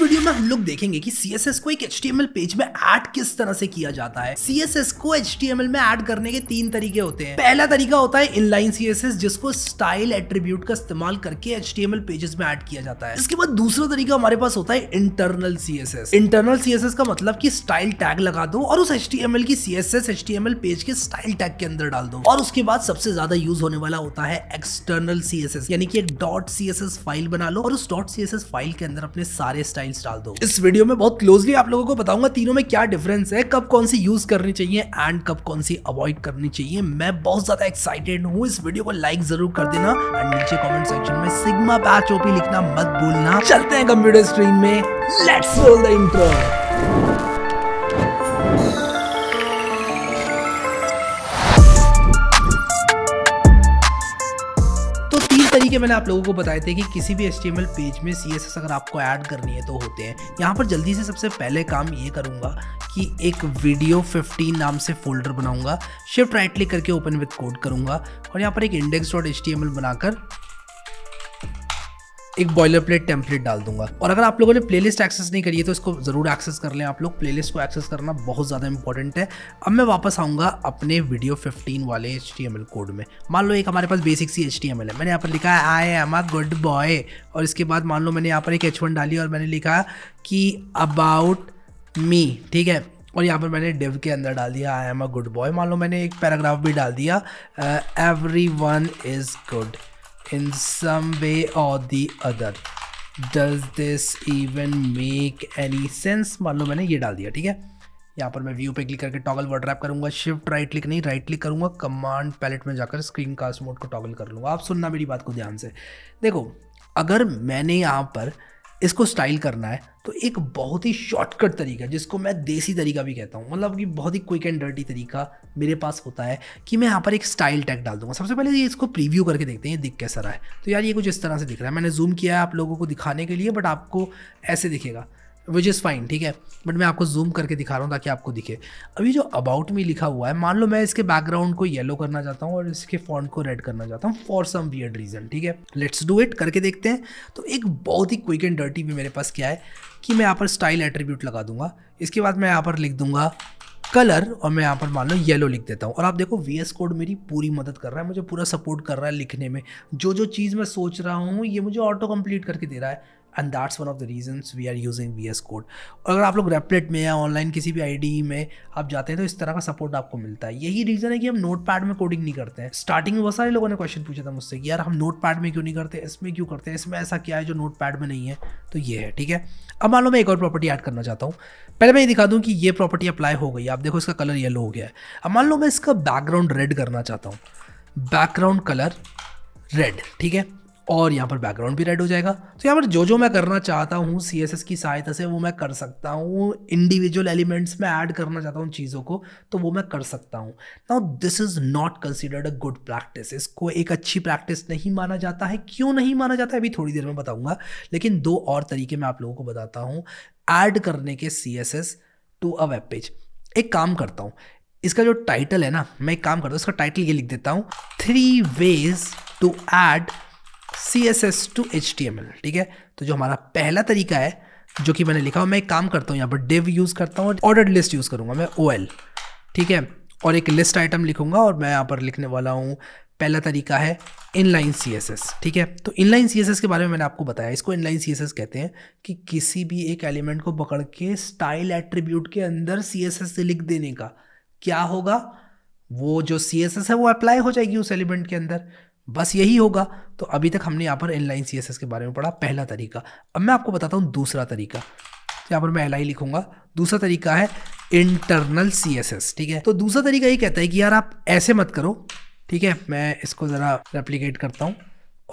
Video में हम लोग देखेंगे कि CSS को एक HTML पेज में ऐड किस तरह से किया जाता है CSS को HTML में ऐड करने के तीन तरीके होते हैं पहला तरीका होता है इनलाइन CSS जिसको स्टाइल एट्रीब्यूट का इस्तेमाल करके HTML पेजेस में ऐड किया जाता है इसके बाद दूसरा तरीका हमारे पास होता है इंटरनल CSS इंटरनल CSS का मतलब की स्टाइल टैग लगा दो और उस एच की सी एस पेज के स्टाइल टैग के अंदर डाल दो और उसके बाद सबसे ज्यादा यूज होने वाला होता है एक्सटर्नल सी यानी कि एक डॉट सी फाइल बना लो और उस डॉट सी फाइल के अंदर अपने सारे स्टाइल लाइन्स डाल दो इस वीडियो में बहुत क्लोजली आप लोगों को बताऊंगा तीनों में क्या डिफरेंस है कब कौन सी यूज करनी चाहिए एंड कब कौन सी अवॉइड करनी चाहिए मैं बहुत ज्यादा एक्साइटेड हूँ इस वीडियो को लाइक जरूर कर देना एंड नीचे कॉमेंट सेक्शन में सिग्मा बैच ओपी लिखना मत भूलना चलते हैं कंप्यूटर स्क्रीन में लेट्स रोल द इंट्रो देखिए मैंने आप लोगों को बताए थे कि किसी भी HTML पेज में सी अगर आपको ऐड करनी है तो होते हैं यहाँ पर जल्दी से सबसे पहले काम ये करूँगा कि एक वीडियो 15 नाम से फोल्डर बनाऊँगा शिफ्ट राइट क्लिक करके ओपन विथ कोड करूँगा और यहाँ पर एक इंडेक्स डॉट एच बनाकर एक बॉयलर प्लेट टेम्पलेट डाल दूंगा और अगर आप लोगों ने प्लेलिस्ट एक्सेस नहीं करी है तो इसको ज़रूर एक्सेस कर लें आप लोग प्लेलिस्ट को एक्सेस करना बहुत ज़्यादा इंपॉर्टेंट है अब मैं वापस आऊँगा अपने वीडियो 15 वाले एच कोड में मान लो एक हमारे पास बेसिक सी एच है मैंने यहाँ पर लिखा है I am a good boy और इसके बाद मान लो मैंने यहाँ पर एक एच डाली और मैंने लिखा कि अबाउट मी ठीक है और यहाँ पर मैंने डिव के अंदर डाल दिया I am a good boy मान लो मैंने एक पैराग्राफ भी डाल दिया everyone is good in some way or the other. Does this even make any sense? मान लो मैंने ये डाल दिया ठीक है यहाँ पर मैं व्यू पे क्लिक करके टॉगल वर्ड रैप करूँगा शिफ्ट राइट क्लिक नहीं राइट क्लिक करूँगा कमांड पैलेट में जाकर स्क्रीन कास्ट मोड को टॉगल कर लूँगा आप सुनना मेरी बात को ध्यान से देखो अगर मैंने यहाँ पर इसको स्टाइल करना है तो एक बहुत ही शॉर्टकट तरीका जिसको मैं देसी तरीका भी कहता हूँ मतलब कि बहुत ही क्विक एंड डर्टी तरीका मेरे पास होता है कि मैं यहाँ पर एक स्टाइल टैग डाल दूंगा सबसे पहले ये इसको प्रीव्यू करके देखते हैं दिख कैसा रहा है तो यार ये कुछ इस तरह से दिख रहा है मैंने जूम किया है आप लोगों को दिखाने के लिए बट आपको ऐसे दिखेगा विच इज़ फाइन ठीक है बट मैं आपको जूम करके दिखा रहा हूँ ताकि आपको दिखे अभी जो अबाउट में लिखा हुआ है मान लो मैं इसके बैकग्राउंड को येलो करना चाहता हूँ और इसके फॉन्ट को रेड करना चाहता हूँ फॉर सम वियर रीज़न ठीक है लेट्स डू इट करके देखते हैं तो एक बहुत ही क्विक एंड डर्टी भी मेरे पास क्या है कि मैं यहाँ पर स्टाइल एट्रीब्यूट लगा दूंगा इसके बाद मैं यहाँ पर लिख दूंगा कलर और मैं यहाँ पर मान लो येलो लिख देता हूँ और आप देखो वी एस कोड मेरी पूरी मदद कर रहा है मुझे पूरा सपोर्ट कर रहा है लिखने में जो जो चीज़ मैं सोच रहा हूँ ये मुझे ऑटो कम्प्लीट करके दे रहा है and that's one of the reasons we are using V S code और अगर आप लोग रेपलेट में या ऑनलाइन किसी भी आई e में आप जाते हैं तो इस तरह का सपोर्ट आपको मिलता है यही रीज़न है कि हम नोट पैड में कोडिंग नहीं करते हैं स्टार्टिंग में बहुत सारे लोगों ने क्वेश्चन पूछा था मुझसे कि यार हम नोट पैड में क्यों नहीं करते इसमें क्यों करते हैं इसमें ऐसा क्या है जो नोट पैड में नहीं है तो ये है ठीक है अब मान लो मैं एक और प्रॉपर्टी ऐड करना चाहता हूँ पहले मैं ये दिखा दूँ कि ये प्रॉपर्टी अप्लाई हो गई आप देखो इसका कलर येलो हो गया है अब मान लो मैं इसका बैकग्राउंड रेड करना चाहता हूँ बैकग्राउंड कलर रेड ठीक है और यहाँ पर बैकग्राउंड भी रेड हो जाएगा तो यहाँ पर जो जो मैं करना चाहता हूँ सी की सहायता से वो मैं कर सकता हूँ इंडिविजुअल एलिमेंट्स में ऐड करना चाहता हूँ चीज़ों को तो वो मैं कर सकता हूँ now this is not considered a good practice इसको एक अच्छी प्रैक्टिस नहीं माना जाता है क्यों नहीं माना जाता है अभी थोड़ी देर में बताऊँगा लेकिन दो और तरीके मैं आप लोगों को बताता हूँ ऐड करने के C to a web page एक काम करता हूँ इसका जो टाइटल है ना मैं एक काम करता हूँ इसका टाइटल ये लिख देता हूँ three ways to add C S S to H T M L ठीक है तो जो हमारा पहला तरीका है जो कि मैंने लिखा हो मैं एक काम करता हूँ यहाँ पर डिव यूज़ करता हूँ ऑर्डर लिस्ट यूज़ करूँगा मैं ओ एल ठीक है और एक लिस्ट आइटम लिखूँगा और मैं यहाँ पर लिखने वाला हूँ पहला तरीका है इनलाइन सी एस एस ठीक है तो इनलाइन सी एस एस के बारे में मैंने आपको बताया इसको इनलाइन सी एस एस कहते हैं कि किसी भी एक एलिमेंट को पकड़ के स्टाइल एट्रीब्यूट के अंदर सी एस एस से लिख देने का क्या होगा वो जो सी है वो अप्लाई हो जाएगी उस एलिमेंट के अंदर बस यही होगा तो अभी तक हमने यहाँ पर लाइन सी के बारे में पढ़ा पहला तरीका अब मैं आपको बताता हूँ दूसरा तरीका यहाँ पर मैं एल आई लिखूंगा दूसरा तरीका है इंटरनल सी ठीक है तो दूसरा तरीका ये कहता है कि यार आप ऐसे मत करो ठीक है मैं इसको ज़रा रेप्लीकेट करता हूँ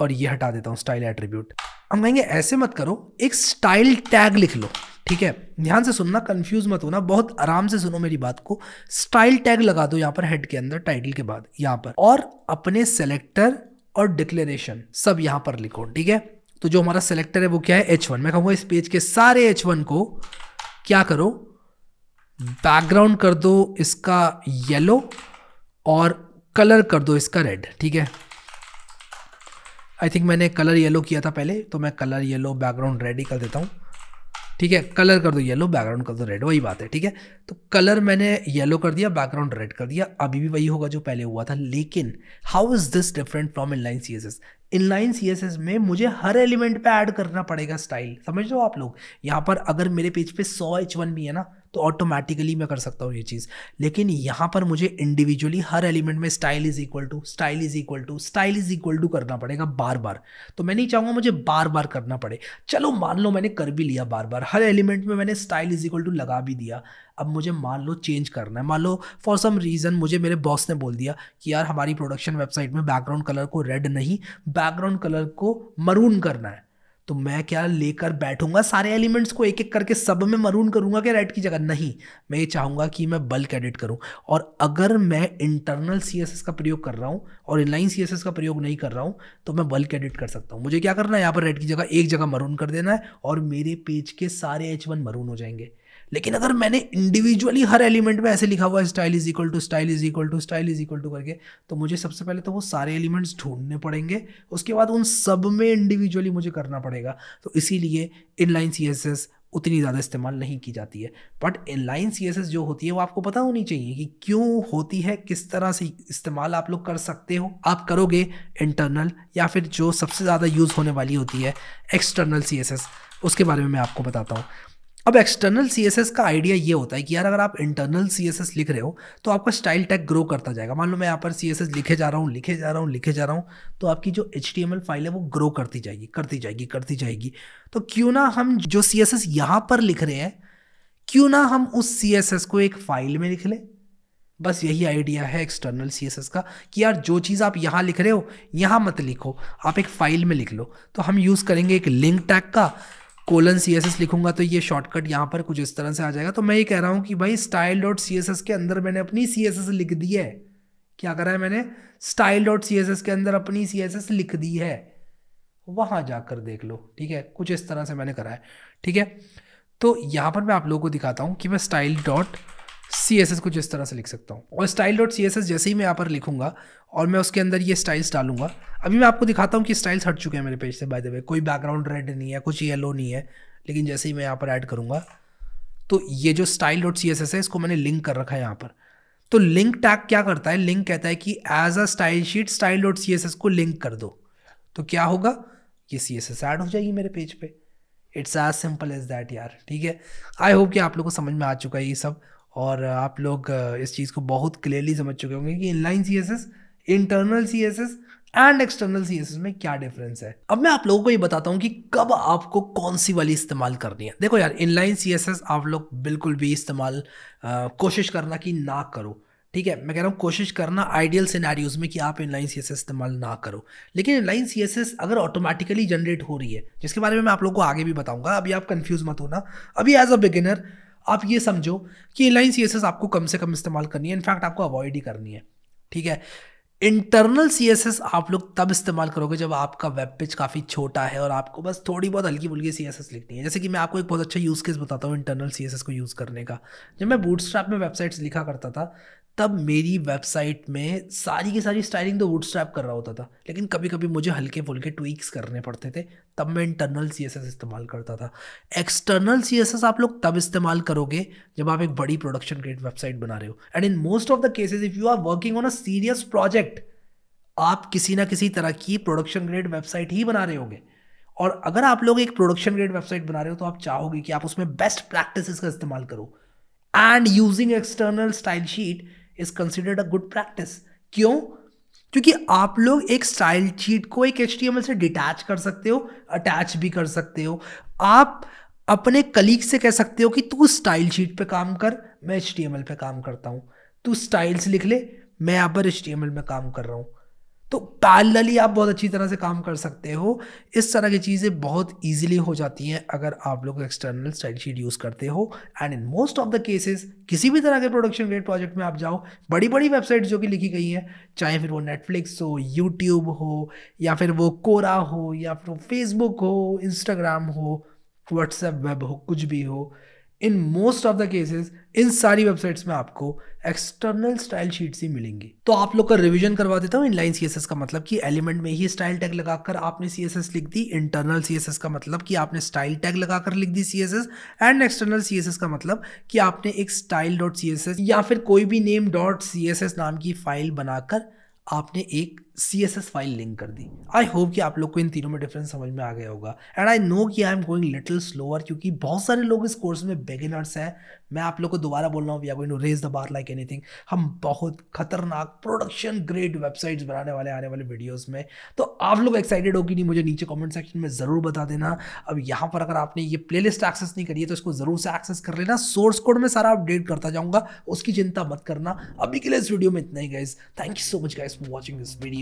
और ये हटा देता हूँ स्टाइल एट्रीब्यूट हम कहेंगे ऐसे मत करो एक स्टाइल टैग लिख लो ठीक है ध्यान से सुनना कंफ्यूज मत होना बहुत आराम से सुनो मेरी बात को स्टाइल टैग लगा दो यहाँ पर हेड के अंदर टाइटल के बाद यहाँ पर और अपने सेलेक्टर और डिक्लेरेशन सब यहाँ पर लिखो ठीक है तो जो हमारा सेलेक्टर है वो क्या है एच वन मैं कहूँगा इस पेज के सारे एच वन को क्या करो बैकग्राउंड कर दो इसका येलो और कलर कर दो इसका रेड ठीक है आई थिंक मैंने कलर येलो किया था पहले तो मैं कलर येलो बैकग्राउंड रेड ही कर देता हूँ ठीक है कलर कर दो येलो बैकग्राउंड कर दो रेड वही बात है ठीक है तो कलर मैंने येलो कर दिया बैकग्राउंड रेड कर दिया अभी भी वही होगा जो पहले हुआ था लेकिन how is this different from line C inline C में मुझे हर एलिमेंट पे ऐड करना पड़ेगा स्टाइल समझ लो आप लोग यहाँ पर अगर मेरे पेज पे सौ एच वन भी है ना तो ऑटोमेटिकली मैं कर सकता हूँ ये चीज़ लेकिन यहाँ पर मुझे इंडिविजुअली हर एलिमेंट में style is equal to style is equal to style is equal to करना पड़ेगा बार बार तो मैं नहीं चाहूँगा मुझे बार बार करना पड़े चलो मान लो मैंने कर भी लिया बार बार हर एलिमेंट में मैंने स्टाइल इज इक्वल टू लगा भी दिया अब मुझे मान लो चेंज करना है मान लो फॉर सम रीज़न मुझे मेरे बॉस ने बोल दिया कि यार हमारी प्रोडक्शन वेबसाइट में बैकग्राउंड कलर को रेड नहीं बैकग्राउंड कलर को मरून करना है तो मैं क्या लेकर बैठूंगा सारे एलिमेंट्स को एक एक करके सब में मरून करूंगा क्या रेड की जगह नहीं मैं ये चाहूँगा कि मैं बल्क एडिट करूँ और अगर मैं इंटरनल सी का प्रयोग कर रहा हूँ और इनलाइन सी का प्रयोग नहीं कर रहा हूँ तो मैं बल्क एडिट कर सकता हूँ मुझे क्या करना है यहाँ पर रेड की जगह एक जगह मरून कर देना है और मेरे पेज के सारे एच मरून हो जाएंगे लेकिन अगर मैंने इंडिविजुअली हर एलिमेंट में ऐसे लिखा हुआ है style is equal to style is equal to style is equal to करके तो मुझे सबसे पहले तो वो सारे एलिमेंट्स ढूंढने पड़ेंगे उसके बाद उन सब में इंडिविजुअली मुझे करना पड़ेगा तो इसीलिए इनलाइन सी एस एस उतनी ज़्यादा इस्तेमाल नहीं की जाती है but inline C S S जो होती है वो आपको पता होनी चाहिए कि क्यों होती है किस तरह से इस्तेमाल आप लोग कर सकते हो आप करोगे इंटरनल या फिर जो सबसे ज़्यादा यूज़ होने वाली होती है एक्सटर्नल सी एस एस उसके बारे में मैं आपको बताता हूँ अब एक्सटर्नल सी का आइडिया ये होता है कि यार अगर आप इंटरनल सी लिख रहे हो तो आपका स्टाइल टैग ग्रो करता जाएगा मान लो मैं यहाँ पर सी लिखे जा रहा हूँ लिखे जा रहा हूँ लिखे जा रहा हूँ तो आपकी जो एच फाइल है वो ग्रो करती जाएगी करती जाएगी करती जाएगी तो क्यों ना हम जो सी एस यहाँ पर लिख रहे हैं क्यों ना हम उस सी को एक फाइल में लिख लें बस यही आइडिया है एक्सटर्नल सी का कि यार जो चीज़ आप यहाँ लिख रहे हो यहाँ मत लिखो आप एक फाइल में लिख लो तो हम यूज़ करेंगे एक लिंक टैग का कोलन सी एस एस लिखूंगा तो ये शॉर्टकट यहाँ पर कुछ इस तरह से आ जाएगा तो मैं ये कह रहा हूँ कि भाई style dot C S S के अंदर मैंने अपनी सी एस एस लिख दी है क्या करा है मैंने style dot C S S के अंदर अपनी सी एस एस लिख दी है वहाँ जाकर देख लो ठीक है कुछ इस तरह से मैंने करा है ठीक है तो यहाँ पर मैं आप लोगों को दिखाता हूँ कि मैं style dot C S S कुछ इस तरह से लिख सकता हूँ और style dot C S S जैसे ही मैं यहाँ पर लिखूंगा और मैं उसके अंदर ये स्टाइल्स डालूंगा अभी मैं आपको दिखाता हूँ कि स्टाइल्स हट चुके हैं मेरे पेज से बाय द वे कोई बैकग्राउंड रेड नहीं है कुछ येलो नहीं है लेकिन जैसे ही मैं यहाँ पर ऐड करूँगा तो ये जो style dot C S S है इसको मैंने लिंक कर रखा है यहाँ पर तो लिंक टैग क्या करता है लिंक कहता है कि as a style sheet style dot C S S को लिंक कर दो तो क्या होगा ये सी एस एस ऐड हो जाएगी मेरे पेज पे it's as simple as that यार ठीक है आई होप कि आप लोग को समझ में आ चुका है ये सब और आप लोग इस चीज़ को बहुत क्लियरली समझ चुके होंगे कि inline C S S internal C S S and external C में क्या डिफरेंस है अब मैं आप लोगों को ये बताता हूँ कि कब आपको कौन सी वाली इस्तेमाल करनी है देखो यार इनलाइन सी आप लोग बिल्कुल भी इस्तेमाल कोशिश करना कि ना करो ठीक है मैं कह रहा हूँ कोशिश करना आइडियल सिनेरियोज में कि आप इनलाइन सी इस्तेमाल ना करो लेकिन इनलाइन सी अगर ऑटोमेटिकली जनरेट हो रही है जिसके बारे में मैं आप लोग को आगे भी बताऊँगा अभी आप कन्फ्यूज़ मत होना अभी एज अ बिगिनर आप ये समझो कि एलाइन सी आपको कम से कम इस्तेमाल करनी है इनफैक्ट आपको अवॉइड ही करनी है ठीक है इंटरनल सी आप लोग तब इस्तेमाल करोगे जब आपका वेब पेज काफ़ी छोटा है और आपको बस थोड़ी बहुत हल्की फुल्की सी लिखनी है जैसे कि मैं आपको एक बहुत अच्छा यूज़ केस बताता हूँ इंटरनल सी को यूज़ करने का जब मैं बूट में वेबसाइट्स लिखा करता था तब मेरी वेबसाइट में सारी की सारी स्टाइलिंग तो वुड स्ट्रैप कर रहा होता था लेकिन कभी कभी मुझे हल्के फुल्के ट्वीक्स करने पड़ते थे तब मैं इंटरनल सी इस्तेमाल करता था एक्सटर्नल सी आप लोग तब इस्तेमाल करोगे जब आप एक बड़ी प्रोडक्शन ग्रेड वेबसाइट बना रहे हो and in most of the cases if you are working on a serious project आप किसी ना किसी तरह की प्रोडक्शन ग्रेड वेबसाइट ही बना रहे होंगे और अगर आप लोग एक प्रोडक्शन ग्रेड वेबसाइट बना रहे हो तो आप चाहोगे कि आप उसमें बेस्ट प्रैक्टिसेस का इस्तेमाल करो and using external style sheet is considered a good practice क्यों क्योंकि आप लोग एक स्टाइल चीट को एक एच से डिटैच कर सकते हो अटैच भी कर सकते हो आप अपने कलीग से कह सकते हो कि तू स्टाइल चीट पे काम कर मैं एच पे काम करता हूँ तू स्टाइल्स लिख ले मैं यहाँ पर एच में काम कर रहा हूँ तो पैरेलली आप बहुत अच्छी तरह से काम कर सकते हो इस तरह की चीज़ें बहुत ईजिली हो जाती हैं अगर आप लोग एक्सटर्नल स्टाइल शीट यूज़ करते हो and in most of the cases किसी भी तरह के प्रोडक्शन रेट प्रोजेक्ट में आप जाओ बड़ी बड़ी वेबसाइट जो कि लिखी गई हैं चाहे फिर वो नेटफ्लिक्स हो यूट्यूब हो या फिर वो कोरा हो या फिर वो फेसबुक हो इंस्टाग्राम हो व्हाट्सएप वेब हो कुछ भी हो in most of the cases इन सारी वेबसाइट्स में आपको एक्सटर्नल स्टाइल शीट्स ही मिलेंगी तो आप लोग का रिविजन करवा देता हूँ इनलाइन सी का मतलब कि एलिमेंट में ही स्टाइल टैग लगाकर आपने सी लिख दी इंटरनल सी का मतलब कि आपने स्टाइल टैग लगाकर लिख दी एस एंड एक्सटर्नल सी का मतलब कि आपने एक स्टाइल डॉट सी या फिर कोई भी नेम डॉट सी नाम की फाइल बनाकर आपने एक C S S file link कर दी आई होप कि आप लोग को इन तीनों में डिफरेंस समझ में आ गया होगा एंड आई नो कि I am going little slower क्योंकि बहुत सारे लोग इस कोर्स में बेगिनर्स हैं मैं आप लोग को दोबारा बोल रहा हूँ we are going to raise the bar like anything हम बहुत खतरनाक प्रोडक्शन ग्रेड वेबसाइट्स बनाने वाले आने वाले वीडियोज में तो आप लोग एक्साइटेड हो कि नहीं मुझे नीचे कॉमेंट सेक्शन में ज़रूर बता देना अब यहाँ पर अगर आपने ये लिस्ट एक्सेस नहीं करी है तो इसको ज़रूर से एक्सेस कर लेना सोर्स कोड में सारा अपडेट करता जाऊँगा उसकी चिंता मत करना अभी के लिए इस वीडियो में इतना ही guys thank you so much guys for watching this video